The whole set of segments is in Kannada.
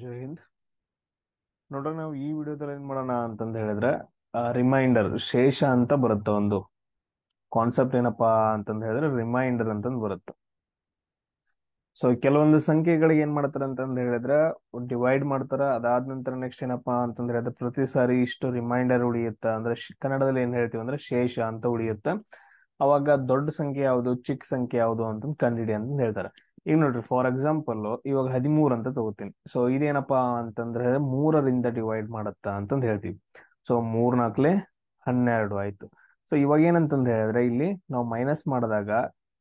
ಜೈ ಹಿಂದ್ ನೋಡ್ರಿ ನಾವು ಈ ವಿಡಿಯೋದಲ್ಲಿ ಏನ್ ಮಾಡೋಣ ಅಂತಂದ ಹೇಳಿದ್ರೆ ರಿಮೈಂಡರ್ ಶೇಷ ಅಂತ ಬರುತ್ತೆ ಒಂದು ಕಾನ್ಸೆಪ್ಟ್ ಏನಪ್ಪಾ ಅಂತಂದ ಹೇಳಿದ್ರೆ ರಿಮೈಂಡರ್ ಅಂತಂದು ಬರುತ್ತೆ ಸೊ ಕೆಲವೊಂದು ಸಂಖ್ಯೆಗಳಿಗೆ ಏನ್ ಮಾಡ್ತಾರೆ ಅಂತಂದ ಹೇಳಿದ್ರೆ ಡಿವೈಡ್ ಮಾಡ್ತಾರ ಅದಾದ ನಂತರ ನೆಕ್ಸ್ಟ್ ಏನಪ್ಪಾ ಅಂತಂದ್ರೆ ಹೇಳಿದ್ರೆ ಪ್ರತಿ ಸಾರಿ ಇಷ್ಟು ರಿಮೈಂಡರ್ ಉಳಿಯುತ್ತೆ ಅಂದ್ರೆ ಕನ್ನಡದಲ್ಲಿ ಏನ್ ಹೇಳ್ತೀವಿ ಅಂದ್ರೆ ಶೇಷ ಅಂತ ಉಳಿಯುತ್ತೆ ಅವಾಗ ದೊಡ್ಡ ಸಂಖ್ಯೆ ಯಾವುದು ಚಿಕ್ಕ ಸಂಖ್ಯೆ ಯಾವುದು ಅಂತ ಕಂಡಿಡಿ ಅಂತ ಹೇಳ್ತಾರೆ ಈಗ ನೋಡ್ರಿ ಫಾರ್ ಎಕ್ಸಾಂಪಲ್ ಇವಾಗ ಹದಿಮೂರ್ ಅಂತ ತಗೋತೀನಿ ಸೊ ಇದೇನಪ್ಪಾ ಅಂತಂದ್ರೆ ಮೂರರಿಂದ ಡಿವೈಡ್ ಮಾಡತ್ತ ಅಂತಂದ್ ಹೇಳ್ತೀವಿ ಸೊ ಮೂರ್ ನಾಲ್ಕಲೆ ಹನ್ನೆರಡು ಆಯ್ತು ಸೊ ಇವಾಗ ಏನಂತಂದ್ ಹೇಳಿದ್ರೆ ಇಲ್ಲಿ ನಾವು ಮೈನಸ್ ಮಾಡಿದಾಗ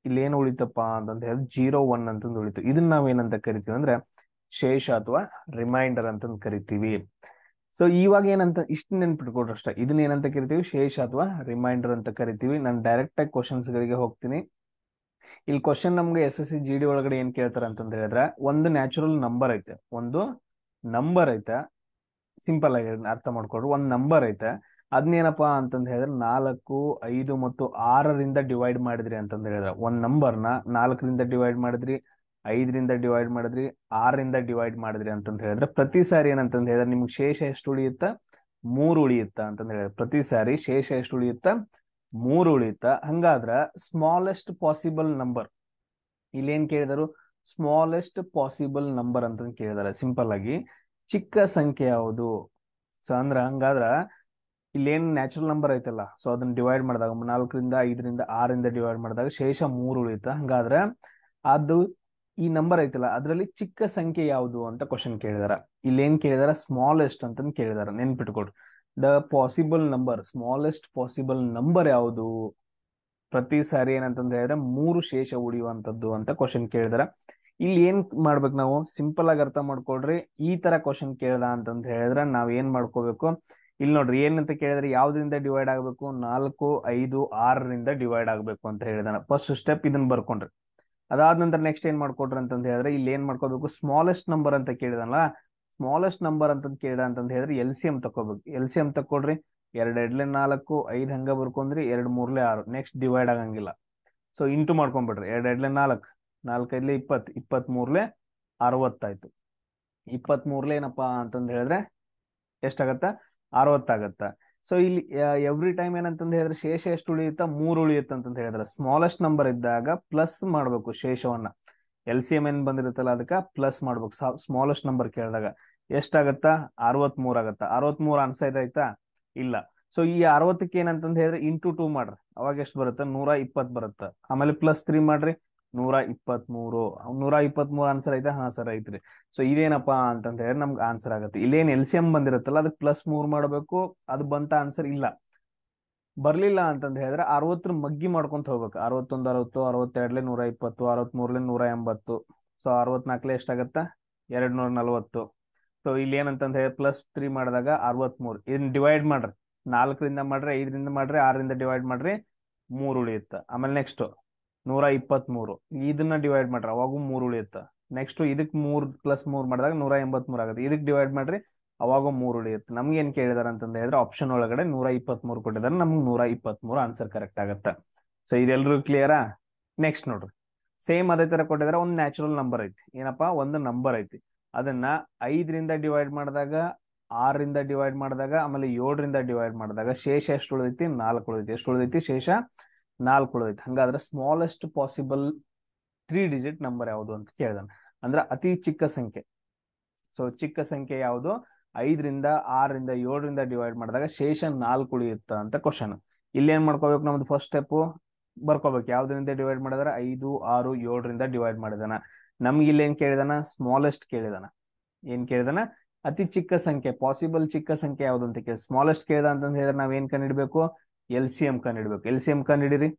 ಇಲ್ಲಿ ಏನು ಉಳಿತಪ್ಪ ಅಂತಂದ್ ಹೇಳಿದ್ರೆ ಜೀರೋ ಒನ್ ಅಂತಂದು ಉಳಿತು ಇದನ್ನ ಏನಂತ ಕರಿತೀವಿ ಅಂದ್ರೆ ಶೇಷ ಅಥವಾ ರಿಮೈಂಡರ್ ಅಂತಂದು ಕರಿತೀವಿ ಸೊ ಇವಾಗ ಏನಂತ ಇಷ್ಟು ನೆನ್ಪಿಟ್ಕೊಡ್ರಷ್ಟ ಇದನ್ನ ಏನಂತ ಕರಿತೀವಿ ಶೇಷ ಅಥವಾ ರಿಮೈಂಡರ್ ಅಂತ ಕರಿತೀವಿ ನಾನು ಡೈರೆಕ್ಟ್ ಆಗಿ ಗಳಿಗೆ ಹೋಗ್ತೀನಿ ಇಲ್ಲಿ ಕ್ವಶನ್ ನಮ್ಗೆ S S C G D ಒಳಗಡೆ ಏನ್ ಕೇಳ್ತಾರೆ ಅಂತಂದ್ರೆ ಹೇಳಿದ್ರೆ ಒಂದು ನ್ಯಾಚುರಲ್ ನಂಬರ್ ಐತೆ ಒಂದು ನಂಬರ್ ಐತೆ ಸಿಂಪಲ್ ಆಗಿ ಅರ್ಥ ಮಾಡ್ಕೊಡ್ರಿ ಒಂದು ನಂಬರ್ ಐತೆ ಅದನ್ನೇನಪ್ಪಾ ಅಂತಂದ ಹೇಳಿದ್ರೆ ನಾಲ್ಕು ಐದು ಮತ್ತು ಆರರಿಂದ ಡಿವೈಡ್ ಮಾಡಿದ್ರಿ ಅಂತಂದು ಹೇಳಿದ್ರೆ ಒಂದು ನಂಬರ್ನ ನಾಲ್ಕರಿಂದ ಡಿವೈಡ್ ಮಾಡಿದ್ರಿ ಐದರಿಂದ ಡಿವೈಡ್ ಮಾಡಿದ್ರಿ ಆರರಿಂದ ಡಿವೈಡ್ ಮಾಡಿದ್ರಿ ಅಂತಂದ ಹೇಳಿದ್ರೆ ಪ್ರತಿ ಸಾರಿ ಏನಂತ ಹೇಳಿದ್ರೆ ನಿಮ್ಗೆ ಶೇಷ ಎಷ್ಟು ಉಳಿಯುತ್ತ ಮೂರು ಉಳಿಯುತ್ತಾ ಅಂತ ಹೇಳಿದ್ರೆ ಪ್ರತಿ ಸಾರಿ ಶೇಷ ಎಷ್ಟು ಉಳಿಯುತ್ತಾ ಮೂರು ಉಳಿತ ಹಂಗಾದ್ರ ಸ್ಮಾಲೆಸ್ಟ್ ಪಾಸಿಬಲ್ ನಂಬರ್ ಇಲ್ಲೇನ್ ಕೇಳಿದರು ಸ್ಮಾಲೆಸ್ಟ್ ಪಾಸಿಬಲ್ ನಂಬರ್ ಅಂತ ಕೇಳಿದಾರೆ ಸಿಂಪಲ್ ಆಗಿ ಚಿಕ್ಕ ಸಂಖ್ಯೆ ಯಾವುದು ಸೊ ಅಂದ್ರ ಹಂಗಾದ್ರ ಇಲ್ಲೇನ್ ನ್ಯಾಚುರಲ್ ನಂಬರ್ ಐತಲ್ಲ ಸೊ ಅದನ್ನ ಡಿವೈಡ್ ಮಾಡಿದಾಗ ನಾಲ್ಕರಿಂದ ಐದರಿಂದ ಆರಿಂದ ಡಿವೈಡ್ ಮಾಡಿದಾಗ ಶೇಷ ಮೂರು ಉಳಿತ ಹಂಗಾದ್ರೆ ಅದು ಈ ನಂಬರ್ ಐತಲ್ಲ ಅದರಲ್ಲಿ ಚಿಕ್ಕ ಸಂಖ್ಯೆ ಯಾವುದು ಅಂತ ಕ್ವಶನ್ ಕೇಳಿದಾರ ಇಲ್ಲೇನ್ ಕೇಳಿದಾರ ಸ್ಮಾಲೆಸ್ಟ್ ಅಂತ ಕೇಳಿದಾರ ನೆನ್ಪಿಟ್ಕೊಡ್ರಿ the possible number smallest possible number ಯಾವುದು ಪ್ರತಿ ಸಾರಿ ಏನಂತಂದ ಹೇಳಿದ್ರೆ ಮೂರು ಶೇಷ ಉಳಿಯುವಂಥದ್ದು ಅಂತ ಕ್ವಶನ್ ಕೇಳಿದ್ರೆ ಇಲ್ಲಿ ಏನ್ ಮಾಡ್ಬೇಕು ನಾವು ಸಿಂಪಲ್ ಆಗಿ ಅರ್ಥ ಮಾಡ್ಕೊಳ್ರಿ ಈ ತರ ಕ್ವಶನ್ ಕೇಳ್ದ ಅಂತ ಹೇಳಿದ್ರೆ ನಾವ್ ಏನ್ ಮಾಡ್ಕೋಬೇಕು ಇಲ್ಲಿ ನೋಡ್ರಿ ಏನಂತ ಕೇಳಿದ್ರೆ ಯಾವ್ದ್ರಿಂದ ಡಿವೈಡ್ ಆಗ್ಬೇಕು ನಾಲ್ಕು ಐದು ಆರರಿಂದ ಡಿವೈಡ್ ಆಗ್ಬೇಕು ಅಂತ ಹೇಳಿದಾನ ಫಸ್ಟ್ ಸ್ಟೆಪ್ ಇದನ್ನ ಬರ್ಕೊಂಡ್ರಿ ಅದಾದ ನಂತರ ನೆಕ್ಸ್ಟ್ ಏನ್ ಮಾಡ್ಕೊಡ್ರಿ ಅಂತ ಹೇಳಿದ್ರೆ ಇಲ್ಲಿ ಏನ್ ಮಾಡ್ಕೋಬೇಕು ಸ್ಮಾಲೆಸ್ಟ್ ನಂಬರ್ ಅಂತ ಕೇಳಿದನಲ್ಲ ಸ್ಮಾಲೆಸ್ಟ್ ನಂಬರ್ ಅಂತಂದು ಕೇಳ ಅಂತಂದ್ ಹೇಳಿದ್ರೆ ಎಲ್ ಸಿ ಎಂ ತಕೋಬೇಕು ಎಲ್ ಸಿ ಎಂ ತಕೊಳ್ರಿ ಎರಡು ಎರಡ್ಲೆ ನಾಲ್ಕು ಐದು ಹಂಗ ಬರ್ಕೊಂಡ್ರಿ ಎರಡು ಮೂರ್ಲೆ ಆರು ನೆಕ್ಸ್ಟ್ ಡಿವೈಡ್ ಆಗಂಗಿಲ್ಲ ಸೊ ಇಂಟು ಮಾಡ್ಕೊಂಡ್ಬಿಡ್ರಿ ಎರಡು ಎರಡ್ಲೆ ನಾಲ್ಕು ನಾಲ್ಕೈದ್ಲೆ ಇಪ್ಪತ್ತು ಇಪ್ಪತ್ತ್ ಮೂರ್ಲೆ ಅರವತ್ತಾಯ್ತು ಇಪ್ಪತ್ತ್ ಮೂರ್ಲೆ ಏನಪ್ಪಾ ಅಂತಂದ್ ಹೇಳಿದ್ರೆ ಎಷ್ಟಾಗತ್ತ ಅರವತ್ತಾಗತ್ತ ಸೊ ಇಲ್ಲಿ ಎವ್ರಿ ಟೈಮ್ ಏನಂತಂದ್ ಹೇಳಿದ್ರೆ ಶೇಷ ಎಷ್ಟು ಉಳಿಯುತ್ತಾ ಮೂರು ಉಳಿಯುತ್ತೆ ಅಂತಂದ್ ಹೇಳಿದ್ರೆ ಸ್ಮಾಲೆಸ್ಟ್ ನಂಬರ್ ಇದ್ದಾಗ ಪ್ಲಸ್ ಮಾಡ್ಬೇಕು ಶೇಷವನ್ನ ಎಲ್ ಸಿ ಏನ್ ಬಂದಿರುತ್ತಲ್ಲ ಅದಕ್ಕೆ ಪ್ಲಸ್ ಮಾಡ್ಬೇಕು ಸ್ಮಾಲೆಸ್ಟ್ ನಂಬರ್ ಕೇಳಿದಾಗ ಎಷ್ಟಾಗತ್ತ ಅರವತ್ ಮೂರ್ ಆಗತ್ತಾ ಅರವತ್ ಮೂರ್ ಆನ್ಸರ್ ಆಯ್ತಾ ಇಲ್ಲ ಸೊ ಈ ಅರವತ್ತಕ್ಕೆ ಏನಂತಂದ್ ಹೇಳಿದ್ರೆ ಇಂಟು ಟೂ ಮಾಡ್ರಿ ಅವಾಗ ಎಷ್ಟ್ ಬರುತ್ತೆ ನೂರ ಇಪ್ಪತ್ ಬರುತ್ತ ಆಮೇಲೆ ಪ್ಲಸ್ ತ್ರೀ ಮಾಡ್ರಿ ನೂರ ಇಪ್ಪತ್ ಮೂರು ನೂರ ಇಪ್ಪತ್ ಮೂರು ಆನ್ಸರ್ ಐತೆ ಹಾ ಸರ್ ಐತ್ರಿ ಸೊ ಇದೇನಪ್ಪಾ ಅಂತಂದ್ರೆ ನಮ್ಗೆ ಆನ್ಸರ್ ಆಗುತ್ತೆ ಇಲ್ಲೇನು ಎಲ್ ಸಿ ಎಂ ಬಂದಿರತ್ತಲ್ಲ ಅದಕ್ಕೆ ಪ್ಲಸ್ ಮೂರ್ ಮಾಡಬೇಕು ಅದು ಬಂತ ಆನ್ಸರ್ ಇಲ್ಲ ಬರ್ಲಿಲ್ಲ ಅಂತಂದು ಹೇಳಿದ್ರೆ ಅರವತ್ತರ ಮಗ್ಗಿ ಮಾಡ್ಕೊಂತ ಹೋಗ್ಬೇಕು ಅರವತ್ತೊಂದು ಅರವತ್ತು ಅರವತ್ತೆರಡ್ಲೆ ನೂರ ಇಪ್ಪತ್ತು ಅರವತ್ಮೂರ್ಲೆ ನೂರ ಎಂಬತ್ತು ಸೊ ಅರವತ್ನಾಲ್ಕಲೆ ಎಷ್ಟಾಗತ್ತ ಎರಡ್ ನೂರ ನಲ್ವತ್ತು ಸೊ ಇಲ್ಲಿ ಏನಂತಂದು ಹೇಳಿ ಪ್ಲಸ್ ತ್ರೀ ಮಾಡಿದಾಗ ಅರವತ್ಮೂರು ಇದನ್ನ ಡಿವೈಡ್ ಮಾಡ್ರಿ ನಾಲ್ಕರಿಂದ ಮಾಡ್ರಿ ಐದರಿಂದ ಮಾಡ್ರಿ ಆರರಿಂದ ಡಿವೈಡ್ ಮಾಡ್ರಿ ಮೂರು ಉಳಿಯುತ್ತ ಆಮೇಲೆ ನೆಕ್ಸ್ಟ್ ನೂರ ಇಪ್ಪತ್ಮೂರು ಇದನ್ನ ಡಿವೈಡ್ ಮಾಡ್ರಿ ಅವಾಗೂ ಮೂರು ಉಳಿಯುತ್ತ ನೆಕ್ಸ್ಟ್ ಇದಕ್ ಮೂರ್ ಪ್ಲಸ್ ಮೂರ್ ಮಾಡಿದಾಗ ನೂರ ಎಂಬತ್ಮೂರು ಆಗುತ್ತೆ ಇದಕ್ ಡಿವೈಡ್ ಮಾಡ್ರಿ ಅವಾಗ ಮೂರು ಉಳಿಯುತ್ತೆ ನಮ್ಗೆ ಏನ್ ಕೇಳಿದಾರೆ ಅಂತಂದ್ರೆ ಹೇಳಿದ್ರೆ ಆಪ್ಷನ್ ಒಳಗಡೆ ನೂರ ಇಪ್ಪತ್ತ್ ಮೂರು ಕೊಟ್ಟಿದ್ದಾರೆ ನಮ್ಗೆ ನೂರ ಇಪ್ಪತ್ತ್ ಮೂರು ಆನ್ಸರ್ ಕರೆಕ್ಟ್ ಆಗುತ್ತೆ ಸೊ ಇದೆಲ್ಲರೂ ಕ್ಲಿಯರಾ ನೆಕ್ಸ್ಟ್ ನೋಡ್ರಿ ಸೇಮ್ ಅದೇ ತರ ಕೊಟ್ಟಿದ್ರೆ ಒಂದು ನ್ಯಾಚುರಲ್ ನಂಬರ್ ಐತಿ ಏನಪ್ಪಾ ಒಂದು ನಂಬರ್ ಐತಿ ಅದನ್ನ ಐದರಿಂದ ಡಿವೈಡ್ ಮಾಡಿದಾಗ ಆರರಿಂದ ಡಿವೈಡ್ ಮಾಡಿದಾಗ ಆಮೇಲೆ ಏಳರಿಂದ ಡಿವೈಡ್ ಮಾಡಿದಾಗ ಶೇಷ ಎಷ್ಟು ಉಳಿದೈತಿ ನಾಲ್ಕು ಉಳಿದೈತಿ ಎಷ್ಟು ಉಳಿದೈತಿ ಶೇಷ ನಾಲ್ಕು ಉಳಿದೈತಿ ಹಂಗಾದ್ರೆ smallest possible three digit number ಯಾವುದು ಅಂತ ಕೇಳಿದಾನೆ ಅಂದ್ರೆ ಅತಿ ಚಿಕ್ಕ ಸಂಖ್ಯೆ ಸೊ ಚಿಕ್ಕ ಸಂಖ್ಯೆ ಯಾವುದು ಐದರಿಂದ ಆರರಿಂದ ಏಳರಿಂದ ಡಿವೈಡ್ ಮಾಡಿದಾಗ ಶೇಷ ನಾಲ್ಕು ಉಳಿಯುತ್ತ ಅಂತ ಕ್ವಶನ್ ಇಲ್ಲಿ ಏನ್ ಮಾಡ್ಕೋಬೇಕು ನಮ್ದು ಫಸ್ಟ್ ಸ್ಟೆಪ್ ಬರ್ಕೋಬೇಕು ಯಾವ್ದರಿಂದ ಡಿವೈಡ್ ಮಾಡಿದ್ರೆ ಐದು ಆರು ಏಳರಿಂದ ಡಿವೈಡ್ ಮಾಡಿದಾನ ನಮ್ಗೆ ಇಲ್ಲಿ ಏನ್ ಕೇಳಿದಾನ ಸ್ಮಾಲೆಸ್ಟ್ ಕೇಳಿದಾನ ಏನ್ ಕೇಳಿದಾನ ಅತಿ ಚಿಕ್ಕ ಸಂಖ್ಯೆ ಪಾಸಿಬಲ್ ಚಿಕ್ಕ ಸಂಖ್ಯೆ ಯಾವ್ದು ಅಂತ ಕೇಳಿ ಸ್ಮಾಲೆಸ್ಟ್ ಕೇಳಿದ ಅಂತ ಹೇಳಿದ್ರೆ ನಾವ್ ಏನ್ ಕಂಡು ಎಲ್ ಸಿ ಎಂ ಕಂಡು ಎಲ್ ಸಿ ಎಂ ಕಂಡು ಹಿಡೀರಿ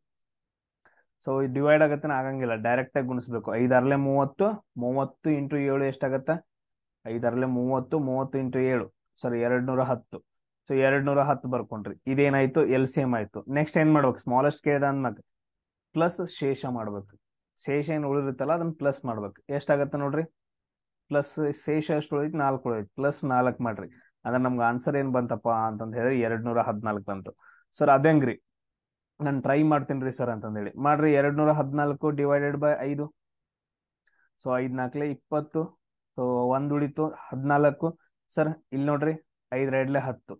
ಸೊ ಡಿವೈಡ್ ಆಗತ್ತೆ ಆಗಂಗಿಲ್ಲ ಡೈರೆಕ್ಟ್ ಆಗಿ ಗುಣಿಸ್ಬೇಕು ಐದಾರ್ಲೆ ಮೂವತ್ತು ಮೂವತ್ತು ಇಂಟು ಏಳು ಎಷ್ಟಾಗತ್ತ ಐದರಲ್ಲೇ ಮೂವತ್ತು ಮೂವತ್ತು ಇಂಟು ಏಳು ಸಾರಿ ಎರಡ್ ನೂರ ಹತ್ತು ಸೊ ಎರಡ್ ನೂರ ಹತ್ತು ಬರ್ಕೊಂಡ್ರಿ ಇದೇನಾಯ್ತು ಎಲ್ ಸಿ ಎಂ ಆಯ್ತು ನೆಕ್ಸ್ಟ್ ಏನ್ ಮಾಡ್ಬೇಕು ಸ್ಮಾಲೆಸ್ಟ್ ಕೇಳಿದ ಅಂದ್ಮಾಗ ಪ್ಲಸ್ ಶೇಷ ಮಾಡ್ಬೇಕು ಶೇಷ ಏನ್ ಉಳಿದಿರುತ್ತಲ್ಲ ಅದನ್ನ ಪ್ಲಸ್ ಮಾಡ್ಬೇಕು ಎಷ್ಟಾಗತ್ತೆ ನೋಡ್ರಿ ಪ್ಲಸ್ ಶೇಷ ಎಷ್ಟು ಉಳಿದೈತಿ ನಾಲ್ಕು ಉಳಿದೈತಿ ಪ್ಲಸ್ ನಾಲ್ಕು ಮಾಡ್ರಿ ಅಂದ್ರೆ ನಮ್ಗೆ ಆನ್ಸರ್ ಏನ್ ಬಂತಪ್ಪ ಅಂತಂದ ಹೇಳಿದ್ರೆ ಎರಡ್ ನೂರ ಹದಿನಾಲ್ಕು ಬಂತು ಸರ್ ಅದೇಂಗ್ರಿ ನಾನು ಟ್ರೈ ಮಾಡ್ತೀನಿ ರೀ ಸರ್ ಅಂತಂದೇಳಿ ಮಾಡ್ರಿ ಎರಡ್ ನೂರ ಹದಿನಾಲ್ಕು ಡಿವೈಡೆಡ್ ಬೈ ಐದು ಸೊ ಐದ್ ನಾಲ್ಕಲೆ ಇಪ್ಪತ್ತು ಸೊ ಒಂದ್ ಉಳಿತು ಹದಿನಾಲ್ಕು ಸರ್ ಇಲ್ಲಿ ನೋಡ್ರಿ ಎರಡ್ಲೆ ಹತ್ತು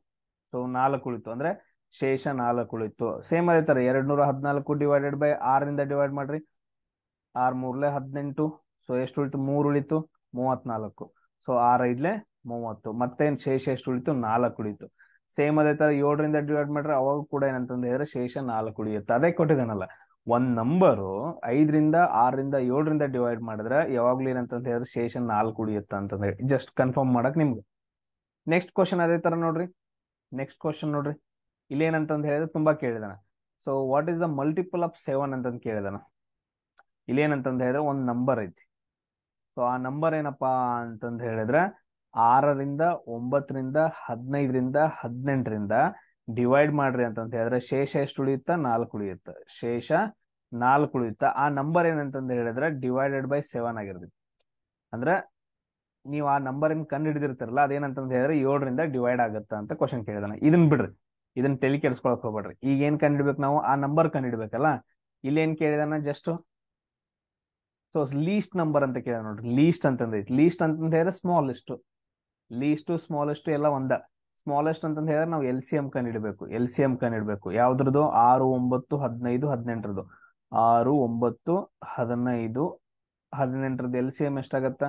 ಸೊ ನಾಲ್ಕು ಉಳಿತು ಅಂದ್ರೆ ಶೇಷ ನಾಲ್ಕು ಉಳಿತು ಸೇಮ್ ಅದೇ ತರ ಎರಡ್ ನೂರ ಹದಿನಾಲ್ಕು ಡಿವೈಡೆಡ್ ಬೈ ಆರಿಂದ ಡಿವೈಡ್ ಮಾಡ್ರಿ ಆರ್ ಮೂರ್ಲೆ ಹದಿನೆಂಟು ಸೊ ಎಷ್ಟು ಉಳಿತು ಮೂರು ಉಳಿತು ಮೂವತ್ನಾಲ್ಕು ಸೊ ಆರ್ ಐದ್ಲೆ ಮೂವತ್ತು ಮತ್ತೇನು ಶೇಷ ಎಷ್ಟು ಉಳಿತು ನಾಲ್ಕು ಉಳಿತು ಸೇಮ್ ಅದೇ ತರ ಏಳರಿಂದ ಡಿವೈಡ್ ಮಾಡ್ರೆ ಅವಾಗ ಕೂಡ ಏನಂತಂದ್ರೆ ಶೇಷ ನಾಲ್ಕು ಉಳಿಯುತ್ತೆ ಅದೇ ಕೊಟ್ಟಿದ್ದಾನಲ್ಲ ಒಂದ್ ನಂಬರ್ ಐದರಿಂದ ಆರರಿಂದ ಏಳರಿಂದ ಡಿವೈಡ್ ಮಾಡಿದ್ರೆ ಯಾವಾಗ್ಲೂ ಏನಂತ ಹೇಳಿದ್ರೆ ಶೇಷನ್ ನಾಲ್ಕು ಅಂತ ಹೇಳಿ ಜಸ್ಟ್ ಕನ್ಫರ್ಮ್ ಮಾಡಕ್ ನಿಮ್ಗೆ ನೆಕ್ಸ್ಟ್ ಕ್ವಶನ್ ಅದೇ ತರ ನೋಡ್ರಿ ನೆಕ್ಸ್ಟ್ ಕ್ವಶನ್ ನೋಡ್ರಿ ಇಲ್ಲೇನಂತಂದ ಹೇಳಿದ್ರೆ ತುಂಬಾ ಕೇಳಿದಾನ so what is the multiple of seven ಅಂತಂದ್ ಕೇಳಿದಾನ ಇಲ್ಲೇನಂತಂದ ಹೇಳಿದ್ರೆ ಒಂದ್ ನಂಬರ್ ಐತಿ ಸೊ ಆ ನಂಬರ್ ಏನಪ್ಪಾ ಅಂತಂದ ಹೇಳಿದ್ರೆ ಆರರಿಂದ ಒಂಬತ್ತರಿಂದ ಹದಿನೈದರಿಂದ ಹದಿನೆಂಟರಿಂದ ಡಿವೈಡ್ ಮಾಡ್ರಿ ಅಂತಂತ ಹೇಳಿದ್ರೆ ಶೇಷ ಎಷ್ಟು ಉಳಿಯುತ್ತಾ ನಾಲ್ಕು ಉಳಿಯುತ್ತ ಶೇಷ ನಾಲ್ಕು ಉಳಿಯುತ್ತಾ ಆ ನಂಬರ್ ಏನಂತಂದು ಹೇಳಿದ್ರೆ ಡಿವೈಡೆಡ್ ಬೈ ಸೆವೆನ್ ಆಗಿರ್ತೈತಿ ಅಂದ್ರೆ ನೀವು ಆ ನಂಬರ್ ಏನ್ ಕಂಡು ಹಿಡಿದಿರ್ತಾರಲ್ಲ ಅದೇನಂತಂದು ಹೇಳಿದ್ರೆ ಏಳರಿಂದ ಡಿವೈಡ್ ಆಗುತ್ತ ಅಂತ ಕ್ವಶನ್ ಕೇಳಿದಾನೆ ಇದನ್ ಬಿಡ್ರಿ ಇದನ್ನ ತಲೆ ಕೆಡ್ಸ್ಕೊಳಕ್ ಹೋಗ್ಬೇಡ್ರಿ ಈಗ ಏನ್ ಕಂಡು ನಾವು ಆ ನಂಬರ್ ಕಂಡು ಹಿಡ್ಬೇಕಲ್ಲ ಇಲ್ಲೇನ್ ಕೇಳಿದಾನ ಜಸ್ಟ್ ಸೊ ಲೀಸ್ಟ್ ನಂಬರ್ ಅಂತ ಕೇಳಿದ ನೋಡ್ರಿ ಲೀಸ್ಟ್ ಅಂತಂದೈತಿ ಲೀಸ್ಟ್ ಅಂತಂದ್ರೆ ಹೇಳಿದ್ರೆ ಸ್ಮಾಲ್ ಲೀಸ್ಟ್ ಲೀಸ್ಟು ಸ್ಮಾಲ್ ಎಲ್ಲ ಒಂದ ಸ್ಮಾಲೆಸ್ಟ್ ಅಂತ ಹೇಳಿದ್ರೆ ನಾವು ಎಲ್ ಸಿ ಎಂ ಕನ್ ಇಡಬೇಕು ಎಲ್ ಸಿ ಎಂ ಕಂಡು ಇಡಬೇಕು ಯಾವ್ದ್ರದ್ದು ಆರು ಒಂಬತ್ತು ಹದಿನೈದು ಹದಿನೆಂಟರದು ಆರು ಒಂಬತ್ತು ಹದಿನೈದು ಹದಿನೆಂಟರದ್ದು ಎಲ್ ಸಿ ಎಂ ಎಷ್ಟಾಗತ್ತ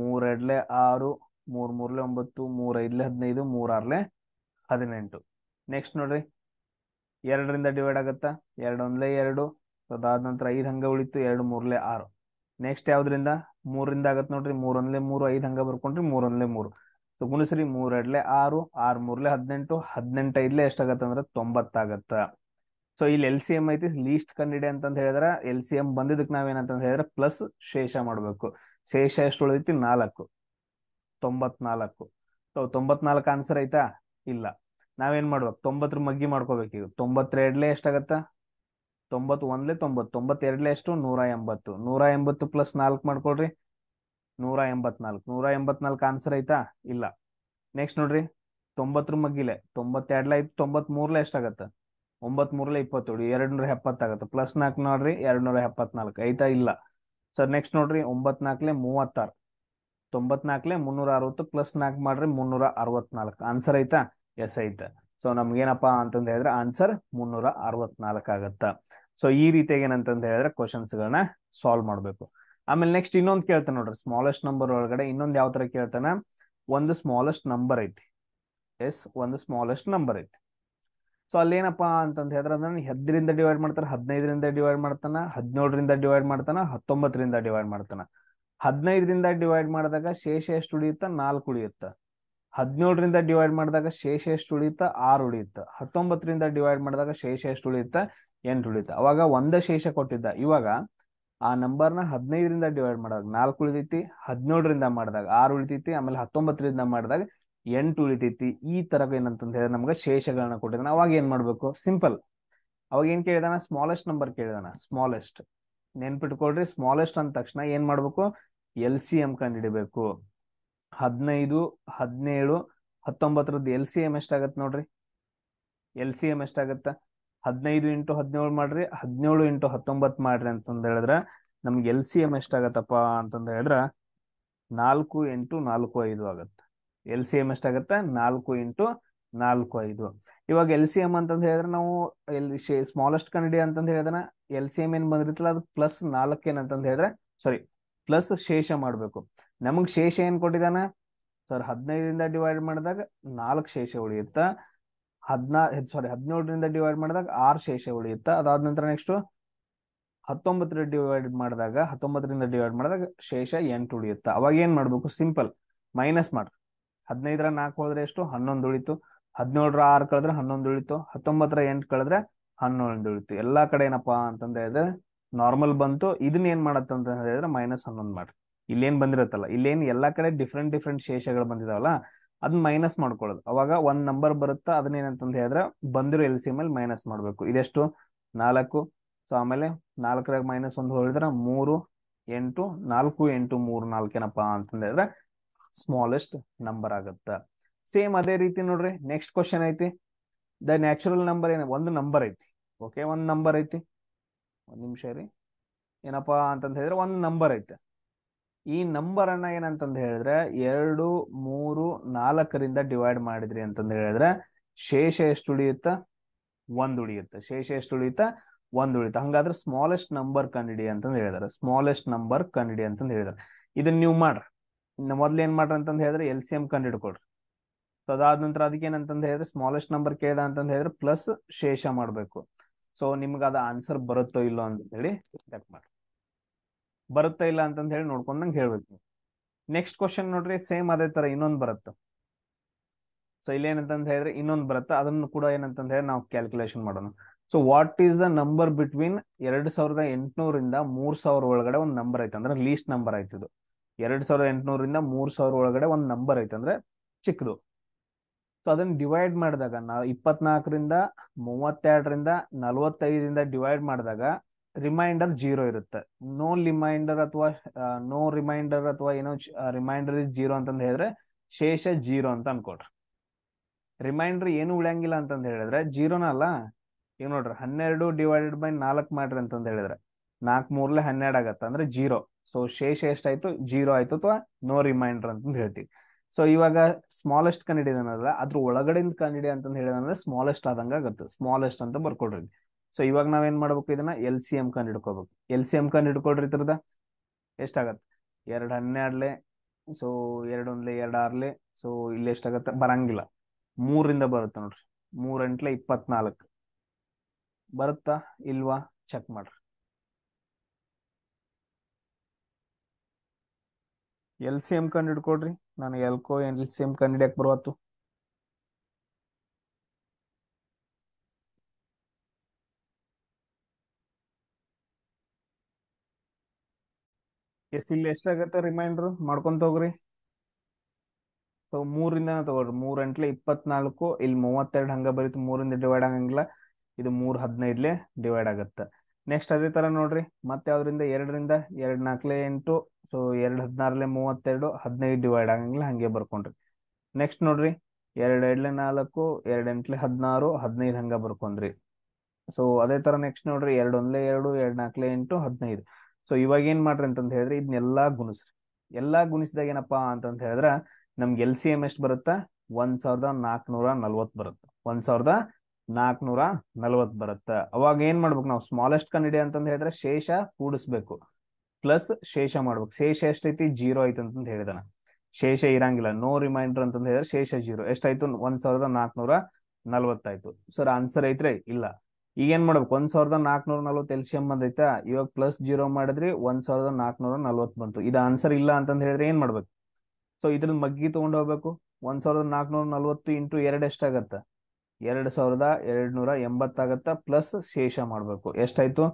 ಮೂರೆಡ್ಲೆ ಆರು ಮೂರ್ ಮೂರ್ಲೆ ಒಂಬತ್ತು ಮೂರೈದ್ಲೆ ಹದಿನೈದು ಮೂರಾರ್ಲೆ ಹದಿನೆಂಟು ನೆಕ್ಸ್ಟ್ ನೋಡ್ರಿ ಎರಡರಿಂದ ಡಿವೈಡ್ ಆಗತ್ತ ಒಂದ್ಲೆ ಎರಡು ಅದಾದ ನಂತರ ಐದ್ ಹಂಗ ಉಳಿತು ಎರಡು ಮೂರ್ಲೆ ಆರು ನೆಕ್ಸ್ಟ್ ಯಾವ್ದ್ರಿಂದ ಮೂರಿಂದ ಆಗತ್ತೆ ನೋಡ್ರಿ ಮೂರೊಂದ್ಲೆ ಮೂರು ಐದು ಹಂಗ ಬರ್ಕೊಂಡ್ರಿ ಮೂರೊಂದ್ಲೆ ಮೂರು ಸೊ ಗುಣಿಸ್ರಿ ಮೂರೆಡ್ಲೆ ಆರು ಆರ್ ಮೂರ್ಲೆ ಹದಿನೆಂಟು ಹದಿನೆಂಟೈದ್ಲೆ ಎಷ್ಟಾಗತ್ತೆ ಅಂದ್ರೆ ತೊಂಬತ್ತಾಗತ್ತ ಸೊ ಇಲ್ಲಿ ಎಲ್ ಸಿ ಎಂ ಐತಿ ಲೀಸ್ಟ್ ಕಂಡಿಡಿ ಅಂತ ಹೇಳಿದ್ರೆ ಎಲ್ ಸಿ ಎಂ ಬಂದಿದ್ದಕ್ಕೆ ನಾವೇನಂತ ಹೇಳಿದ್ರೆ ಪ್ಲಸ್ ಶೇಷ ಮಾಡ್ಬೇಕು ಶೇಷ ಎಷ್ಟು ಉಳಿದೈತಿ ನಾಲ್ಕು ತೊಂಬತ್ನಾಲ್ಕು ಸೊ ತೊಂಬತ್ನಾಲ್ಕು ಆನ್ಸರ್ ಐತಾ ಇಲ್ಲ ನಾವೇನ್ ಮಾಡ್ಬೇಕು ತೊಂಬತ್ತರ ಮಗ್ಗಿ ಮಾಡ್ಕೋಬೇಕು ಈಗ ತೊಂಬತ್ತೆರಡ್ಲೆ ಎಷ್ಟಾಗತ್ತ ತೊಂಬತ್ ಒಂದ್ಲೆ ತೊಂಬತ್ ತೊಂಬತ್ತೆರಡ್ಲೆ ಎಷ್ಟು ನೂರ ಎಂಬತ್ತು ನೂರ ಎಂಬತ್ತು ಪ್ಲಸ್ ನಾಲ್ಕು ಮಾಡ್ಕೊಳ್ರಿ ನೂರ ಎಂಬತ್ನಾಲ್ಕು ನೂರ ಎಂಬತ್ನಾಲ್ಕು ಆನ್ಸರ್ ಐತಾ ಇಲ್ಲ ನೆಕ್ಸ್ಟ್ ನೋಡ್ರಿ ತೊಂಬತ್ತರ ಮಗ್ಗಿಲೆ ತೊಂಬತ್ತೆರಡ್ಲ ಐತಿ ತೊಂಬತ್ ಮೂರ್ಲೆ ಎಷ್ಟಾಗತ್ತ ಒಂಬತ್ ಮೂರ್ಲೆ ಇಪ್ಪತ್ತೇಳು ಎರಡ್ ನೂರ ಎಪ್ಪತ್ತಾಗತ್ತೆ ಪ್ಲಸ್ ನಾಲ್ಕು ನೋಡ್ರಿ ಎರಡ್ ನೂರ ಎಪ್ಪತ್ನಾಲ್ಕು ಐತಾ ಇಲ್ಲ ಸರ್ ನೆಕ್ಸ್ಟ್ ನೋಡ್ರಿ ಒಂಬತ್ನಾಲ್ಕಲೆ ಮೂವತ್ತಾರು ತೊಂಬತ್ನಾಲ್ಕಲೆ ಮುನ್ನೂರ ಅರವತ್ತು ಪ್ಲಸ್ ನಾಲ್ಕು ಮಾಡ್ರಿ ಮುನ್ನೂರ ಅರವತ್ನಾಲ್ಕು ಆನ್ಸರ್ ಐತಾ ಎಸ್ ಐತ ಸೊ ನಮ್ಗೇನಪ್ಪಾ ಅಂತಂದ ಹೇಳಿದ್ರೆ ಆನ್ಸರ್ ಮುನ್ನೂರ ಅರವತ್ನಾಲ್ಕು ಆಗತ್ತ ಸೊ ಈ ರೀತಿಯಾಗಿ ಏನಂತಂದ ಹೇಳಿದ್ರೆ ಗಳನ್ನ ಸಾಲ್ವ್ ಮಾಡಬೇಕು ಆಮೇಲೆ ನೆಕ್ಸ್ಟ್ ಇನ್ನೊಂದ್ ಕೇಳ್ತಾನೆ ನೋಡ್ರಿ ಸ್ಮಾಲೆಸ್ಟ್ ನಂಬರ್ ಒಳಗಡೆ ಇನ್ನೊಂದ್ ಯಾವ ತರ ಕೇಳ್ತಾನೆ ಒಂದು ಸ್ಮಾಲೆಸ್ಟ್ ನಂಬರ್ ಐತಿ ಎಸ್ ಒಂದು ಸ್ಮಾಲೆಸ್ಟ್ ನಂಬರ್ ಐತಿ ಸೊ ಅಲ್ಲಿ ಏನಪ್ಪಾ ಅಂತ ಹೇಳಿದ್ರೆ ಅಂದ್ರೆ ಹದ್ದರಿಂದ ಡಿವೈಡ್ ಮಾಡ್ತಾರೆ ಹದಿನೈದರಿಂದ ಡಿವೈಡ್ ಮಾಡ್ತಾನ ಹದಿನೇಳರಿಂದ ಡಿವೈಡ್ ಮಾಡ್ತಾನ ಹತ್ತೊಂಬತ್ತರಿಂದ ಡಿವೈಡ್ ಮಾಡ್ತಾನ ಹದಿನೈದರಿಂದ ಡಿವೈಡ್ ಮಾಡಿದಾಗ ಶೇಷ ಎಷ್ಟು ಉಳಿಯುತ್ತ ನಾಲ್ಕು ಉಳಿಯುತ್ತ ಹದಿನೇಳರಿಂದ ಡಿವೈಡ್ ಮಾಡಿದಾಗ ಶೇಷ ಎಷ್ಟು ಉಳಿಯುತ್ತ ಆರು ಉಳಿಯುತ್ತ ಹತ್ತೊಂಬತ್ತರಿಂದ ಡಿವೈಡ್ ಮಾಡಿದಾಗ ಶೇಷ ಎಷ್ಟು ಉಳಿಯುತ್ತ ಎಂಟು ಉಳಿಯುತ್ತ ಅವಾಗ ಒಂದ ಶೇಷ ಕೊಟ್ಟಿದ್ದ ಇವಾಗ ಆ ನಂಬರ್ನ ಹದಿನೈದರಿಂದ ಡಿವೈಡ್ ಮಾಡಿದಾಗ ನಾಲ್ಕು ಉಳಿತೈತಿ ಹದಿನೇಳರಿಂದ ಮಾಡಿದಾಗ ಆರು ಉಳಿತೈತಿ ಆಮೇಲೆ ಹತ್ತೊಂಬತ್ತರಿಂದ ಮಾಡಿದಾಗ ಎಂಟು ಉಳಿತೈತಿ ಈ ತರ ಏನಂತಂದ ಹೇಳಿದ್ರೆ ನಮ್ಗೆ ಶೇಷಗಳನ್ನ ಕೊಟ್ಟಿದ್ದಾನೆ ಅವಾಗ ಏನ್ ಮಾಡ್ಬೇಕು ಸಿಂಪಲ್ ಅವಾಗ ಏನ್ ಕೇಳಿದಾನ ಸ್ಮಾಲೆಸ್ಟ್ ನಂಬರ್ ಕೇಳಿದಾನ ಸ್ಮಾಲೆಸ್ಟ್ ನೆನ್ಪಿಟ್ಕೊಳ್ರಿ ಸ್ಮಾಲೆಸ್ಟ್ ಅಂದ ತಕ್ಷಣ ಏನ್ ಮಾಡ್ಬೇಕು ಎಲ್ ಸಿ ಎಂ ಕಂಡು ಹಿಡಿಬೇಕು ಹದಿನೈದು ಹದಿನೇಳು ಹತ್ತೊಂಬತ್ತರದ್ದು ಎಲ್ ಸಿ ಎಂ ಎಷ್ಟಾಗತ್ತೆ ನೋಡ್ರಿ ಎಲ್ ಸಿ ಎಂ ಎಷ್ಟಾಗತ್ತ ಹದಿನೈದು ಇಂಟು ಹದಿನೇಳು ಮಾಡ್ರಿ ಹದಿನೇಳು ಇಂಟು ಹತ್ತೊಂಬತ್ತು ಮಾಡ್ರಿ ಅಂತಂದು ಹೇಳಿದ್ರೆ ನಮ್ಗೆ ಎಲ್ ಸಿ ಎಮ್ ಎಷ್ಟಾಗತ್ತಪ್ಪ ಅಂತಂದು ಹೇಳಿದ್ರೆ ನಾಲ್ಕು ಎಂಟು ನಾಲ್ಕು ಐದು ಆಗತ್ತೆ ಎಲ್ ಸಿ ಎಮ್ ಎಷ್ಟಾಗತ್ತೆ ನಾಲ್ಕು ಇಂಟು ನಾಲ್ಕು ಐದು ಇವಾಗ ಎಲ್ ಸಿ ಎಮ್ ಅಂತಂದು ಹೇಳಿದ್ರೆ ನಾವು ಎಲ್ ಸ್ಮಾಲೆಸ್ಟ್ ಕನ್ನಡಿ ಅಂತಂದು ಹೇಳಿದ್ರೆ ಎಲ್ ಸಿ ಎಮ್ ಏನ್ ಬಂದಿರ್ತಲ್ಲ ಅದು ಪ್ಲಸ್ ನಾಲ್ಕು ಏನಂತಂದು ಹೇಳಿದ್ರೆ ಸಾರಿ ಪ್ಲಸ್ ಶೇಷ ಮಾಡಬೇಕು ನಮಗೆ ಶೇಷ ಏನು ಕೊಟ್ಟಿದಾನ ಸರ್ ಹದಿನೈದರಿಂದ ಡಿವೈಡ್ ಮಾಡಿದಾಗ ನಾಲ್ಕು ಶೇಷ ಉಳಿಯುತ್ತಾ ಹದಿನಾರು ಸಾರಿ ಹದಿನೇಳರಿಂದ ಡಿವೈಡ್ ಮಾಡಿದಾಗ ಆರ್ ಶೇಷ ಉಳಿಯುತ್ತೆ ಅದಾದ ನಂತರ ನೆಕ್ಸ್ಟ್ ಹತ್ತೊಂಬತ್ತರ ಡಿವೈಡ್ ಮಾಡಿದಾಗ ಹತ್ತೊಂಬತ್ತರಿಂದ ಡಿವೈಡ್ ಮಾಡಿದಾಗ ಶೇಷ ಎಂಟು ಉಳಿಯುತ್ತೆ ಅವಾಗ ಏನ್ ಮಾಡ್ಬೇಕು ಸಿಂಪಲ್ ಮೈನಸ್ ಮಾಡ್ರಿ ಹದಿನೈದರ ನಾಲ್ಕು ಹೋದ್ರೆ ಎಷ್ಟು ಹನ್ನೊಂದು ಉಳಿತು ಹದಿನೇಳರ ಆರು ಕಳೆದ್ರೆ ಹನ್ನೊಂದು ಉಳಿತು ಹತ್ತೊಂಬತ್ತರ ಎಂಟು ಕಳೆದ್ರೆ ಹನ್ನೊಂದು ಉಳಿತು ಎಲ್ಲಾ ಕಡೆ ಏನಪ್ಪಾ ಅಂತಂದ ಹೇಳಿದ್ರೆ ನಾರ್ಮಲ್ ಬಂತು ಇದನ್ನ ಏನ್ ಅಂತ ಹೇಳಿದ್ರೆ ಮೈನಸ್ ಹನ್ನೊಂದು ಮಾಡ್ರಿ ಇಲ್ಲೇನ್ ಬಂದಿರತ್ತಲ್ಲ ಇಲ್ಲೇನ್ ಎಲ್ಲಾ ಕಡೆ ಡಿಫ್ರೆಂಟ್ ಡಿಫ್ರೆಂಟ್ ಶೇಷಗಳು ಬಂದಿದಾವಲ್ಲ ಅದನ್ನ ಮೈನಸ್ ಮಾಡ್ಕೊಳ್ಳೋದು ಅವಾಗ ಒಂದ್ ನಂಬರ್ ಬರುತ್ತಾ ಅದನ್ನೇನಂತಂದು ಹೇಳಿದ್ರೆ ಬಂದಿರೋ ಎಲ್ ಸಿ ಮೇಲೆ ಮೈನಸ್ ಮಾಡಬೇಕು ಇದೆಷ್ಟು ನಾಲ್ಕು ಸೊ ಆಮೇಲೆ ನಾಲ್ಕರಾಗ ಮೈನಸ್ ಒಂದು ಹೊರಿದ್ರೆ ಮೂರು ಎಂಟು ನಾಲ್ಕು ಎಂಟು ಮೂರು ನಾಲ್ಕೇನಪ್ಪ ಅಂತಂದ ಹೇಳಿದ್ರೆ ಸ್ಮಾಲೆಸ್ಟ್ ನಂಬರ್ ಆಗುತ್ತೆ ಸೇಮ್ ಅದೇ ರೀತಿ ನೋಡ್ರಿ ನೆಕ್ಸ್ಟ್ ಕ್ವಶನ್ ಐತಿ ದ ನ್ಯಾಚುರಲ್ ನಂಬರ್ ಏನ ಒಂದು ನಂಬರ್ ಐತಿ ಓಕೆ ಒಂದು ನಂಬರ್ ಐತಿ ಒಂದು ನಿಮಿಷ ರೀ ಏನಪ್ಪಾ ಅಂತಂದ್ರೆ ಹೇಳಿದ್ರೆ ಒಂದು ನಂಬರ್ ಐತೆ ಈ ನಂಬರ್ ಅನ್ನ ಏನಂತಂದು ಹೇಳಿದ್ರೆ ಎರಡು ಮೂರು ನಾಲ್ಕರಿಂದ ಡಿವೈಡ್ ಮಾಡಿದ್ರಿ ಅಂತಂದು ಹೇಳಿದ್ರೆ ಶೇಷ ಎಷ್ಟು ಉಳಿಯುತ್ತ ಒಂದ್ ಉಳಿಯುತ್ತೆ ಶೇಷ ಎಷ್ಟು ಉಳಿಯುತ್ತ ಒಂದ್ ಉಳಿಯುತ್ತೆ ಹಂಗಾದ್ರೆ ಸ್ಮಾಲೆಸ್ಟ್ ನಂಬರ್ ಕನ್ನಡಿ ಅಂತಂದು ಹೇಳಿದಾರೆ ಸ್ಮಾಲೆಸ್ಟ್ ನಂಬರ್ ಕನ್ನಡಿ ಅಂತಂದು ಹೇಳಿದಾರೆ ಇದನ್ನ ನೀವು ಮಾಡ್ರಿ ಮೊದ್ಲು ಏನ್ ಮಾಡ್ರಿ ಅಂತಂದ ಹೇಳಿದ್ರೆ ಎಲ್ ಸಿ ಎಂ ಕಂಡಿಡ್ಕೊಡ್ರಿ ಸೊ ಅದಾದ ನಂತರ ಅದಕ್ಕೆ ಏನಂತಂದು ಹೇಳಿದ್ರೆ ಸ್ಮಾಲೆಸ್ಟ್ ನಂಬರ್ ಕೇಳ್ದ ಅಂತಂದು ಹೇಳಿದ್ರೆ ಪ್ಲಸ್ ಶೇಷ ಮಾಡ್ಬೇಕು ಸೊ ನಿಮ್ಗೆ ಅದ ಆನ್ಸರ್ ಬರುತ್ತೋ ಇಲ್ಲೋ ಅಂತ ಹೇಳಿ ಚೆಕ್ ಮಾಡಿ ಬರುತ್ತಾ ಇಲ್ಲ ಅಂತಂದ ಹೇಳಿ ನೋಡ್ಕೊಂಡಂಗೆ ಹೇಳ್ಬೇಕು ನೆಕ್ಸ್ಟ್ ಕ್ವಶನ್ ನೋಡ್ರಿ ಸೇಮ್ ಅದೇ ತರ ಇನ್ನೊಂದು ಬರುತ್ತೆ ಸೊ ಏನಂತಂದ ಹೇಳಿದ್ರೆ ಇನ್ನೊಂದು ಬರುತ್ತೆ ಅದನ್ನು ಕೂಡ ಏನಂತಂದ ಹೇಳಿ ನಾವು ಕ್ಯಾಲ್ಕುಲೇಷನ್ ಮಾಡೋಣ so what is the number between ಎರಡ್ ಸಾವಿರದ ಎಂಟುನೂರಿಂದ ಮೂರ್ ಸಾವಿರ ಒಳಗಡೆ ಒಂದು ನಂಬರ್ ಐತೆ ಅಂದ್ರೆ ಲೀಸ್ಟ್ ನಂಬರ್ ಆಯ್ತದು ಎರಡ್ ಸಾವಿರದ ಎಂಟುನೂರಿಂದ ಮೂರ್ ಸಾವಿರ ಒಳಗಡೆ ಒಂದು ನಂಬರ್ ಐತೆ ಅಂದ್ರೆ ಚಿಕ್ಕದು ಸೊ ಅದನ್ನ ಡಿವೈಡ್ ಮಾಡಿದಾಗ ನಾ ಇಪ್ಪತ್ನಾಲ್ಕರಿಂದ ಮೂವತ್ತೆರಡರಿಂದ ನಲವತ್ತೈದರಿಂದ ಡಿವೈಡ್ ಮಾಡಿದಾಗ ರಿಮೈಂಡರ್ ಜೀರೋ ಇರುತ್ತೆ ನೋ ರಿಮೈಂಡರ್ ಅಥವಾ ನೋ ರಿಮೈಂಡರ್ ಅಥವಾ ಏನೋ ರಿಮೈಂಡರ್ ಇಸ್ ಜೀರೋ ಅಂತಂದು ಹೇಳಿದ್ರೆ ಶೇಷ ಜೀರೋ ಅಂತ ಅನ್ಕೊಡ್ರಿ ರಿಮೈಂಡರ್ ಏನು ಉಳಿಯಂಗಿಲ್ಲ ಅಂತಂದು ಹೇಳಿದ್ರೆ ಜೀರೋನ ಅಲ್ಲ ಈಗ ನೋಡ್ರಿ ಹನ್ನೆರಡು ಡಿವೈಡೆಡ್ ಬೈ ನಾಲ್ಕು ಮಾಡ್ರಿ ಅಂತಂದು ಹೇಳಿದ್ರೆ ನಾಲ್ಕು ಮೂರ್ಲೆ ಹನ್ನೆರಡು ಆಗತ್ತ ಅಂದ್ರೆ ಜೀರೋ ಸೊ ಶೇಷ ಎಷ್ಟಾಯ್ತು ಜೀರೋ ಆಯ್ತು ಅಥವಾ ನೋ ರಿಮೈಂಡರ್ ಅಂತಂದು ಹೇಳ್ತೀವಿ ಸೊ ಇವಾಗ ಸ್ಮಾಲೆಸ್ಟ್ ಕಂಡು ಏನಲ್ಲ ಅದ್ರ ಒಳಗಡೆಯಿಂದ ಕಂಡಿಡಿ ಅಂತ ಅಂತಂದು ಹೇಳಿದ್ರೆ ಸ್ಮಾಲೆಸ್ಟ್ ಆದಂಗ ಆಗುತ್ತೆ ಸ್ಮಾಲೆಸ್ಟ್ ಅಂತ ಬರ್ಕೊಡ್ರಿ ಸೊ ಇವಾಗ ನಾವೇನ್ ಮಾಡ್ಬೇಕು ಇದನ್ನ ಎಲ್ ಸಿ ಎಂ ಕಂಡು ಹಿಡ್ಕೋಬೇಕು ಎಲ್ ಸಿ ಎಂ ಕಂಡು ಹಿಡ್ಕೊಳ್ರಿ ಇದ್ರದ ಎಷ್ಟಾಗತ್ತೆ ಎರಡ್ ಹನ್ನೆರಡ್ಲೆ ಸೊ ಒಂದ್ಲೆ ಎರಡ್ ಆರ್ಲೆ ಸೊ ಇಲ್ಲಿ ಎಷ್ಟಾಗತ್ತ ಬರಂಗಿಲ್ಲ ಮೂರಿಂದ ಬರುತ್ತೆ ನೋಡ್ರಿ ಮೂರ್ ಎಂಟ್ಲೆ ಇಪ್ಪತ್ನಾಲ್ಕು ಬರುತ್ತಾ ಇಲ್ವಾ ಚೆಕ್ ಮಾಡ್ರಿ ಎಲ್ ಸಿ ಎಂ ಕಂಡು ಹಿಡ್ಕೊಡ್ರಿ ನಾನು ಎಲ್ಕೋ ಎಲ್ ಸಿ ಎಂ ಕಂಡು ಹಿಡಿಯಕ್ಕೆ ಬರುವತ್ತು ಎಸ್ ಇಲ್ಲಿ ಎಷ್ಟಾಗತ್ತೆ ರಿಮೈಂಡರ್ ಮಾಡ್ಕೊಂತ ಹೋಗ್ರಿ ಸೊ ಮೂರಿಂದ ತಗೊಳ್ರಿ ಮೂರ್ ಎಂಟ್ಲೆ ಇಪ್ಪತ್ನಾಲ್ಕು ಇಲ್ಲಿ ಮೂವತ್ತೆರಡು ಹಂಗ ಬರೀತು ಮೂರಿಂದ ಡಿವೈಡ್ ಆಗಂಗಿಲ್ಲ ಇದು ಮೂರ್ ಹದಿನೈದ್ಲೆ ಡಿವೈಡ್ ಆಗತ್ತ ನೆಕ್ಸ್ಟ್ ಅದೇ ತರ ನೋಡ್ರಿ ಮತ್ತೆ ಯಾವ್ದ್ರಿಂದ ಎರಡರಿಂದ ಎರಡ್ ನಾಲ್ಕಲೆ ಎಂಟು ಸೊ ಎರಡ್ ಹದಿನಾರಲೆ ಮೂವತ್ತೆರಡು ಹದಿನೈದು ಡಿವೈಡ್ ಆಗಂಗಿಲ್ಲ ಹಂಗೆ ಬರ್ಕೊಂಡ್ರಿ ನೆಕ್ಸ್ಟ್ ನೋಡ್ರಿ ಎರಡ್ ಎರಡ್ಲೆ ನಾಲ್ಕು ಎರಡ್ ಎಂಟ್ಲೆ ಹದಿನಾರು ಹದಿನೈದು ಹಂಗ ಬರ್ಕೊಂಡ್ರಿ ಸೊ ಅದೇ ತರ ನೆಕ್ಸ್ಟ್ ನೋಡ್ರಿ ಎರಡ್ ಒಂದ್ಲೆ ಎರಡು ಎರಡ್ ನಾಲ್ಕಲೆ ಎಂಟು ಹದಿನೈದು ಸೊ ಇವಾಗ ಏನ್ ಮಾಡ್ರಿ ಅಂತ ಹೇಳಿದ್ರೆ ಇದನ್ನೆಲ್ಲಾ ಗುಣಿಸ್ರಿ ಎಲ್ಲಾ ಗುಣಿಸಿದಾಗ ಏನಪ್ಪಾ ಅಂತ ಹೇಳಿದ್ರೆ ನಮ್ಗೆ ಎಲ್ ಸಿ ಎಮ್ ಎಷ್ಟು ಬರುತ್ತಾ ಒಂದ್ ಸಾವಿರದ ನಾಲ್ಕನೂರ ನಲ್ವತ್ ಬರುತ್ತೆ ಒಂದ್ ಸಾವಿರದ ನಾಲ್ಕನೂರ ನಲ್ವತ್ ಬರುತ್ತೆ ಅವಾಗ ಏನ್ ಮಾಡ್ಬೇಕು ನಾವು ಸ್ಮಾಲೆಸ್ಟ್ ಕನ್ನಡಿ ಅಂತ ಹೇಳಿದ್ರೆ ಶೇಷ ಕೂಡಿಸ್ಬೇಕು ಪ್ಲಸ್ ಶೇಷ ಮಾಡ್ಬೇಕು ಶೇಷ ಎಷ್ಟೈತಿ ಜೀರೋ ಆಯ್ತು ಅಂತ ಹೇಳಿದಾನ ಶೇಷ ಇರಂಗಿಲ್ಲ ನೋ ರಿಮೈಂಡರ್ ಅಂತಂದ್ರೆ ಹೇಳಿದ್ರೆ ಶೇಷ ಜೀರೋ ಎಷ್ಟಾಯ್ತು ಒಂದ್ ಸಾವಿರದ ನಾಲ್ಕನೂರ ನಲ್ವತ್ತಾಯ್ತು ಸರ್ ಆನ್ಸರ್ ಐತ್ರಿ ಇಲ್ಲ ಈಗ ಏನ್ ಮಾಡ್ಬೇಕು ಒಂದ್ ಸಾವಿರದ ನಾಲ್ಕುನೂರ ನಲ್ವತ್ತು ಎಲ್ಸಿಎಂ ಬಂದೈತಾ ಇವಾಗ ಪ್ಲಸ್ ಜೀರೋ ಮಾಡಿದ್ರಿ ಒಂದ್ ಸಾವಿರದ ನಾಲ್ಕುನೂರ ನಲ್ವತ್ತು ಬಂತು ಇದು ಆನ್ಸರ್ ಇಲ್ಲ ಅಂತಂದ್ ಹೇಳಿದ್ರೆ ಏನ್ ಮಾಡ್ಬೇಕು ಸೊ ಇದ್ರ ಮಗ್ಗಿ ತಗೊಂಡ್ ಹೋಗ್ಬೇಕು ಒಂದ್ ಸಾವಿರದ ನಾಲ್ಕುನೂರ ನಲ್ವತ್ತು ಇಂಟು ಎರಡ್ ಎಷ್ಟಾಗತ್ತ ಎರಡ್ ಸಾವಿರದ ಎರಡ್ ನೂರ ಎಂಬತ್ತಾಗತ್ತ ಪ್ಲಸ್ ಶೇಷ ಮಾಡ್ಬೇಕು ಎಷ್ಟಾಯ್ತು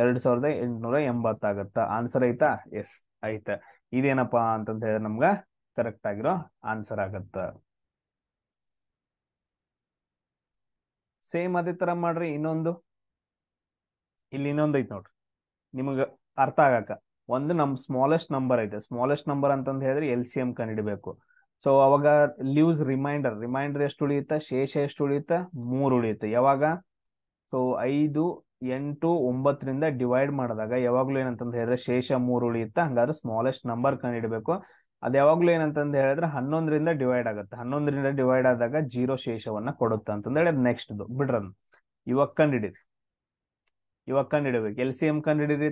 ಎರಡ್ ಸಾವಿರದ ಎಂಟುನೂರ ಎಂಬತ್ತಾಗತ್ತ ಆನ್ಸರ್ ಐತಾ ಎಸ್ ಆಯ್ತಾ ಇದೇನಪ್ಪಾ ಅಂತಂದ್ ಹೇಳಿದ್ರೆ ನಮ್ಗ ಕರೆಕ್ಟ್ ಆಗಿರೋ ಆನ್ಸರ್ ಆಗತ್ತ ಸೇಮ್ ಅದೇ ತರ ಮಾಡ್ರಿ ಇನ್ನೊಂದು ಇಲ್ಲಿ ಇನ್ನೊಂದು ಐತ್ ನೋಡ್ರಿ ನಿಮಗ ಅರ್ಥ ಆಗಾಕ ಒಂದು ನಮ್ ಸ್ಮಾಲೆಸ್ಟ್ ನಂಬರ್ ಐತೆ ಸ್ಮಾಲೆಸ್ಟ್ ನಂಬರ್ ಅಂತಂದ್ ಹೇಳಿದ್ರೆ ಎಲ್ ಸಿ ಎಂ ಕಂಡಿಡಬೇಕು ಸೊ ಅವಾಗ ಲೀವ್ಸ್ ರಿಮೈಂಡರ್ ರಿಮೈಂಡರ್ ಎಷ್ಟು ಉಳಿಯುತ್ತೆ ಶೇಷ ಎಷ್ಟು ಉಳಿಯುತ್ತೆ ಮೂರು ಉಳಿಯುತ್ತೆ ಯಾವಾಗ ಸೊ ಐದು ಎಂಟು ಒಂಬತ್ತರಿಂದ ಡಿವೈಡ್ ಮಾಡಿದಾಗ ಯಾವಾಗ್ಲೂ ಏನಂತಂದ್ರೆ ಹೇಳಿದ್ರೆ ಶೇಷ ಮೂರು ಉಳಿಯುತ್ತೆ ಹಂಗಾದ್ರೆ ಸ್ಮಾಲೆಸ್ಟ್ ನಂಬರ್ ಕಂಡು ಹಿಡಬೇಕು ಅದು ಯಾವಾಗಲೂ ಏನಂತಂದು ಹೇಳಿದ್ರೆ ಹನ್ನೊಂದರಿಂದ ಡಿವೈಡ್ ಆಗುತ್ತೆ ಹನ್ನೊಂದರಿಂದ ಡಿವೈಡ್ ಆದಾಗ ಜೀರೋ ಶೇಷವನ್ನ ಕೊಡುತ್ತೆ ಅಂತಂದ ಹೇಳಿ ನೆಕ್ಸ್ಟ್ದು ಬಿಡ್ರನ್ ಇವಾಗ ಕಂಡು ಹಿಡೀರಿ ಇವಾಗ ಕಂಡು ಹಿಡಬೇಕು ಎಲ್ ಸಿ ಎಂ ಕಂಡು ಈ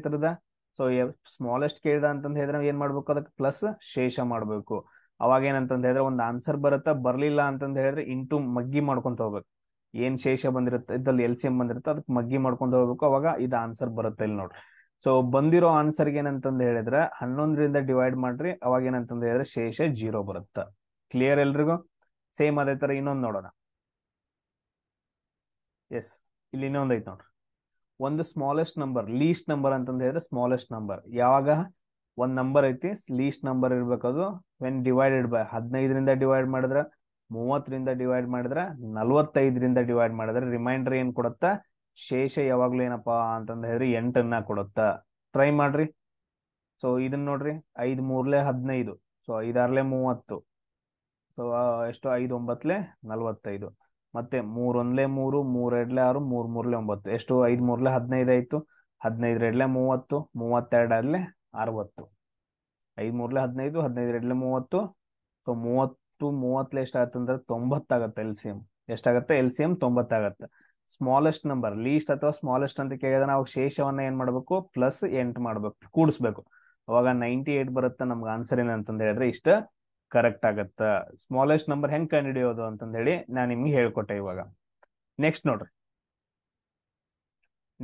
ಸೊ ಸ್ಮಾಲೆಸ್ಟ್ ಕೇಳಿದ ಅಂತ ಹೇಳಿದ್ರೆ ಏನ್ ಮಾಡ್ಬೇಕು ಅದಕ್ಕೆ ಪ್ಲಸ್ ಶೇಷ ಮಾಡಬೇಕು ಅವಾಗ ಏನಂತಂದು ಹೇಳಿದ್ರೆ ಒಂದು ಆನ್ಸರ್ ಬರುತ್ತಾ ಬರಲಿಲ್ಲ ಅಂತಂದು ಹೇಳಿದ್ರೆ ಇಂಟು ಮಗ್ಗಿ ಮಾಡ್ಕೊಂತ ಹೋಗ್ಬೇಕು ಏನ್ ಶೇಷ ಬಂದಿರುತ್ತೆ ಇದ್ರಲ್ಲಿ ಎಲ್ ಸಿ ಎಂ ಬಂದಿರುತ್ತೆ ಅದಕ್ಕೆ ಮಗ್ಗಿ ಮಾಡ್ಕೊಂಡು ಹೋಗ್ಬೇಕು ಅವಾಗ ಇದು ಆನ್ಸರ್ ಬರುತ್ತೆ ಇಲ್ಲಿ ನೋಡ್ರಿ ಸೊ ಬಂದಿರೋ ಆನ್ಸರ್ಗೆ ಏನಂತಂದ ಹೇಳಿದ್ರೆ ಹನ್ನೊಂದರಿಂದ ಡಿವೈಡ್ ಮಾಡ್ರಿ ಅವಾಗ ಏನಂತಂದ ಹೇಳಿದ್ರೆ ಶೇಷ ಜೀರೋ ಬರುತ್ತೆ ಕ್ಲಿಯರ್ ಎಲ್ರಿಗೂ ಸೇಮ್ ಅದೇ ತರ ಇನ್ನೊಂದು ನೋಡೋಣ ಎಸ್ ಇಲ್ಲಿ ಇನ್ನೊಂದು ಐತೆ ನೋಡ್ರಿ ಒಂದು ಸ್ಮಾಲೆಸ್ಟ್ ನಂಬರ್ ಲೀಸ್ಟ್ ನಂಬರ್ ಅಂತಂದ ಹೇಳಿದ್ರೆ ಸ್ಮಾಲೆಸ್ಟ್ ನಂಬರ್ ಯಾವಾಗ ಒಂದ್ ನಂಬರ್ ಐತಿ ಲೀಸ್ಟ್ ನಂಬರ್ ಇರ್ಬೇಕದು ವೆನ್ ಡಿವೈಡೆಡ್ ಬೈ ಹದಿನೈದರಿಂದ ಡಿವೈಡ್ ಮಾಡಿದ್ರೆ ಮೂವತ್ತರಿಂದ ಡಿವೈಡ್ ಮಾಡಿದ್ರೆ ನಲ್ವತ್ತೈದರಿಂದ ಡಿವೈಡ್ ಮಾಡಿದ್ರೆ ರಿಮೈಂಡರ್ ಏನ್ ಕೊಡುತ್ತೆ ಶೇಷ ಯಾವಾಗ್ಲೂ ಏನಪ್ಪಾ ಅಂತಂದ ಹೇಳ್ರಿ ಎಂಟನ್ನ ಕೊಡುತ್ತ ಟ್ರೈ ಮಾಡ್ರಿ ಸೊ ಇದನ್ನ ನೋಡ್ರಿ ಐದು ಮೂರ್ಲೆ ಹದಿನೈದು ಸೊ ಐದಾರ್ಲೆ ಮೂವತ್ತು ಸೊ ಎಷ್ಟು ಐದು ಒಂಬತ್ಲೆ ನಲ್ವತ್ತೈದು ಮತ್ತೆ ಮೂರೊಂದ್ಲೆ ಮೂರು ಮೂರೆಡ್ಲೆ ಆರು ಮೂರ್ ಮೂರ್ಲೆ ಒಂಬತ್ತು ಎಷ್ಟು ಐದ್ ಮೂರ್ಲೆ ಹದಿನೈದು ಆಯ್ತು ಹದಿನೈದರೆಡ್ಲೆ ಮೂವತ್ತು ಮೂವತ್ತೆರಡರಲೆ ಅರವತ್ತು ಐದ್ ಮೂರ್ಲೆ ಹದಿನೈದು ಹದಿನೈದರೆಡ್ಲೆ ಮೂವತ್ತು ಸೊ ಮೂವತ್ತು ಮೂವತ್ಲೆ ಎಷ್ಟಾಗತ್ತಂದ್ರೆ ತೊಂಬತ್ತಾಗತ್ತೆ ಎಲ್ ಸಿ ಎಂ ಎಷ್ಟಾಗತ್ತೆ ಎಲ್ ಸಿ ಎಂ ತೊಂಬತ್ತಾಗತ್ತೆ ಸ್ಮಾಲೆಸ್ಟ್ ನಂಬರ್ ಲೀಸ್ಟ್ ಅಥವಾ ಸ್ಮಾಲೆಸ್ಟ್ ಅಂತ ಕೇಳಿದ್ರೆ ನಾವು ಶೇಷವನ್ನ ಏನ್ ಮಾಡ್ಬೇಕು ಪ್ಲಸ್ ಎಂಟ್ ಮಾಡ್ಬೇಕು ಕೂಡಿಸ್ಬೇಕು ಅವಾಗ ನೈಂಟಿ ಏಟ್ ಬರುತ್ತೆ ನಮ್ಗೆ ಆನ್ಸರ್ ಏನಂತ ಹೇಳಿದ್ರೆ ಇಷ್ಟ ಕರೆಕ್ಟ್ ಆಗತ್ತ ಸ್ಮಾಲೆಸ್ಟ್ ನಂಬರ್ ಹೆಂಗ್ ಕಂಡು ಹಿಡಿಯೋದು ಅಂತಂದ ಹೇಳಿ ನಾನು ನಿಮ್ಗೆ ಹೇಳ್ಕೊಟ್ಟೆ ಇವಾಗ ನೆಕ್ಸ್ಟ್ ನೋಡ್ರಿ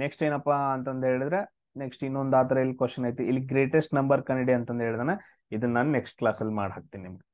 ನೆಕ್ಸ್ಟ್ ಏನಪ್ಪಾ ಅಂತಂದ ಹೇಳಿದ್ರೆ ನೆಕ್ಸ್ಟ್ ಇನ್ನೊಂದು ಆತರ ಇಲ್ಲಿ ಕ್ವಶನ್ ಐತಿ ಇಲ್ಲಿ ಗ್ರೇಟೆಸ್ಟ್ ನಂಬರ್ ಕಂಡಿಡಿ ಅಂತ ಅಂತಂದ ಹೇಳಿದ್ರೆ ಇದನ್ನ ನಾನು ನೆಕ್ಸ್ಟ್ ಕ್ಲಾಸಲ್ಲಿ ಮಾಡಿ ಹಾಕ್ತೀನಿ ನಿಮ್ಗೆ